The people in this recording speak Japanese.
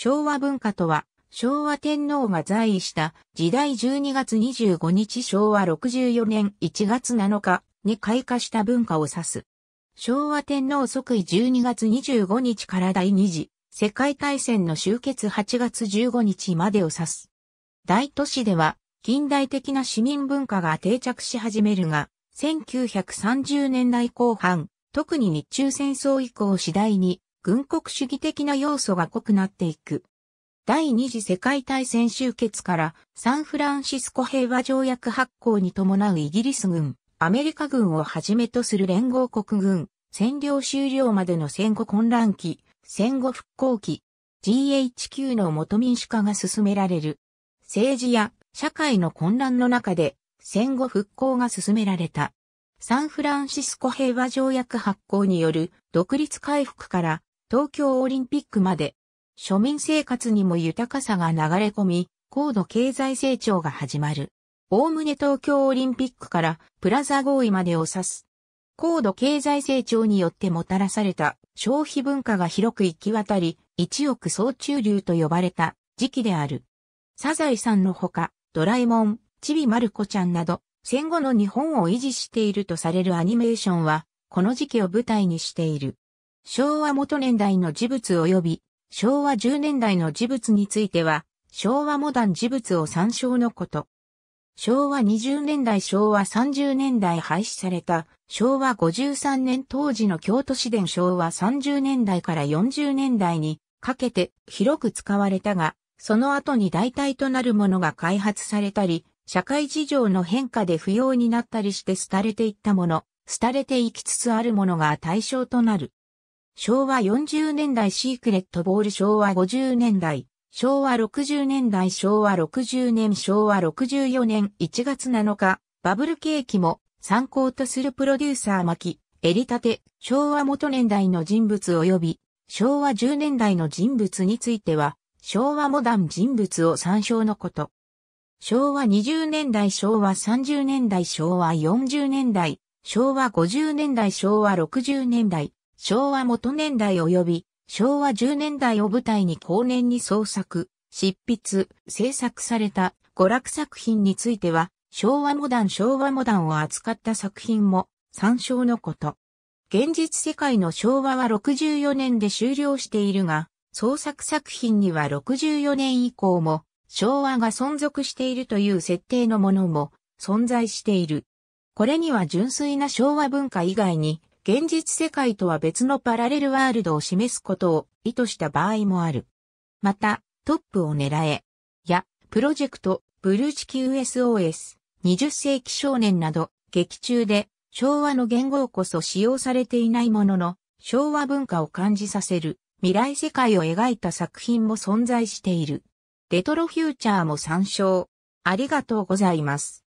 昭和文化とは、昭和天皇が在位した時代12月25日昭和64年1月7日に開花した文化を指す。昭和天皇即位12月25日から第二次世界大戦の終結8月15日までを指す。大都市では近代的な市民文化が定着し始めるが、1930年代後半、特に日中戦争以降次第に軍国主義的な要素が濃くなっていく。第二次世界大戦終結からサンフランシスコ平和条約発行に伴うイギリス軍、アメリカ軍をはじめとする連合国軍、占領終了までの戦後混乱期、戦後復興期、GHQ の元民主化が進められる。政治や社会の混乱の中で戦後復興が進められた。サンフランシスコ平和条約発行による独立回復から東京オリンピックまで、庶民生活にも豊かさが流れ込み、高度経済成長が始まる。おおむね東京オリンピックからプラザ合意までを指す。高度経済成長によってもたらされた消費文化が広く行き渡り、一億総中流と呼ばれた時期である。サザエさんのほか、ドラえもん、チビマルコちゃんなど、戦後の日本を維持しているとされるアニメーションは、この時期を舞台にしている。昭和元年代の事物及び昭和10年代の事物については、昭和モダン事物を参照のこと。昭和20年代昭和30年代廃止された昭和53年当時の京都市電昭和30年代から40年代にかけて広く使われたが、その後に代替となるものが開発されたり、社会事情の変化で不要になったりして廃れていったもの、廃れていきつつあるものが対象となる。昭和40年代シークレットボール昭和50年代、昭和60年代昭和60年昭和64年1月7日、バブル景気も参考とするプロデューサー巻、き、襟立て、昭和元年代の人物及び、昭和10年代の人物については、昭和モダン人物を参照のこと。昭和20年代、昭和30年代、昭和40年代、昭和50年代、昭和60年代、昭和元年代及び昭和10年代を舞台に後年に創作、執筆、制作された娯楽作品については、昭和モダン昭和モダンを扱った作品も参照のこと。現実世界の昭和は64年で終了しているが、創作作品には64年以降も昭和が存続しているという設定のものも存在している。これには純粋な昭和文化以外に現実世界とは別のパラレルワールドを示すことを意図した場合もある。また、トップを狙え、や、プロジェクト、ブルーチ球 s o s 20世紀少年など、劇中で、昭和の言語こそ使用されていないものの、昭和文化を感じさせる、未来世界を描いた作品も存在している。レトロフューチャーも参照。ありがとうございます。